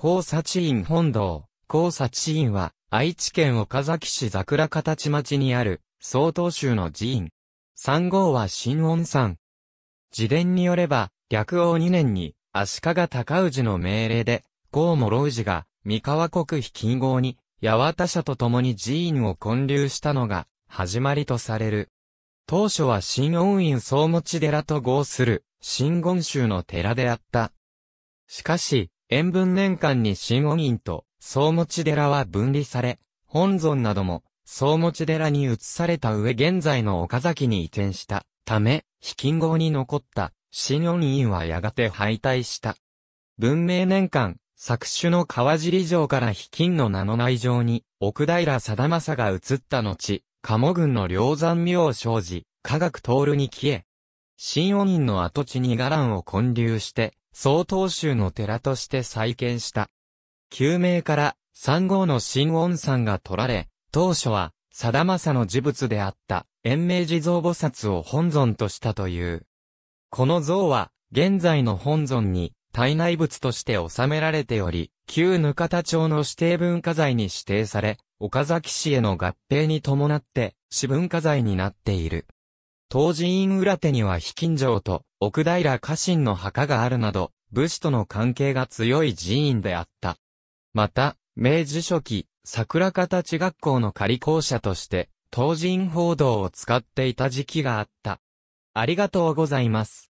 交差地院本堂、交差地院は、愛知県岡崎市桜形町にある、曹洞宗の寺院。三号は新温山。自伝によれば、略王二年に、足利高氏の命令で、高諸氏が、三河国比近郷に、八幡社と共に寺院を建立したのが、始まりとされる。当初は新温院総持寺と合する、新言宗の寺であった。しかし、塩分年間に新恩院と総持寺は分離され、本尊なども総持寺に移された上現在の岡崎に移転したため、非近号に残った新恩院はやがて敗退した。文明年間、作種の川尻城から非近の名の内城に、奥平貞政が移った後、鴨群の梁山明生じ、科学通るに消え、新恩院の跡地に伽藍を建立して、曹洞宗の寺として再建した。旧名から三号の新温山が取られ、当初は、さだまさの事物であった、延命地蔵菩薩を本尊としたという。この像は、現在の本尊に、体内物として収められており、旧ぬかた町の指定文化財に指定され、岡崎市への合併に伴って、私文化財になっている。当寺院裏手には非近城と奥平家臣の墓があるなど、武士との関係が強い寺院であった。また、明治初期、桜形地学校の仮校舎として、当寺院報道を使っていた時期があった。ありがとうございます。